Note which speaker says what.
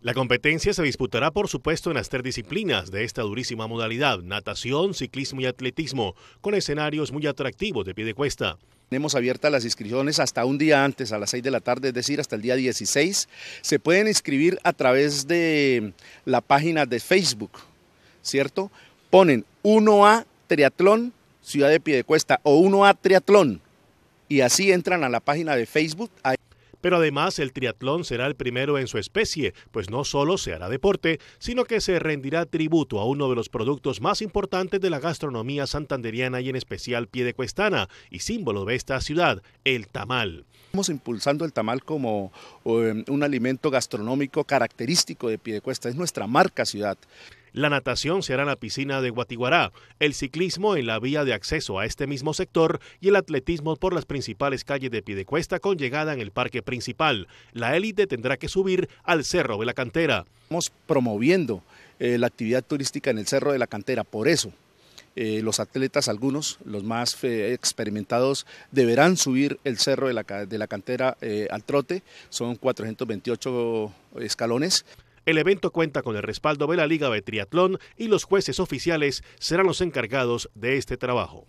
Speaker 1: La competencia se disputará, por supuesto, en las tres disciplinas de esta durísima modalidad, natación, ciclismo y atletismo, con escenarios muy atractivos de pie de cuesta. Tenemos
Speaker 2: abiertas las inscripciones hasta un día antes, a las 6 de la tarde, es decir, hasta el día 16. Se pueden inscribir a través de la página de Facebook, ¿cierto? Ponen 1A Triatlón, Ciudad de Piedecuesta, o 1A Triatlón,
Speaker 1: y así entran a la página de Facebook. Pero además el triatlón será el primero en su especie, pues no solo se hará deporte, sino que se rendirá tributo a uno de los productos más importantes de la gastronomía santanderiana y en especial piedecuestana y símbolo de esta ciudad, el tamal. Estamos impulsando el tamal como eh, un alimento
Speaker 2: gastronómico
Speaker 1: característico de Piedecuesta, es nuestra marca ciudad. La natación será en la piscina de Guatiguará, el ciclismo en la vía de acceso a este mismo sector y el atletismo por las principales calles de Pidecuesta con llegada en el parque principal. La élite tendrá que subir al Cerro de la Cantera. Estamos promoviendo eh, la actividad turística en el Cerro de la Cantera,
Speaker 2: por eso eh, los atletas, algunos, los más eh, experimentados, deberán subir el cerro de la, cantera al trote. Son 428
Speaker 1: escalones. El evento cuenta con el respaldo de la Liga de Triatlón y los jueces oficiales serán los encargados de este trabajo.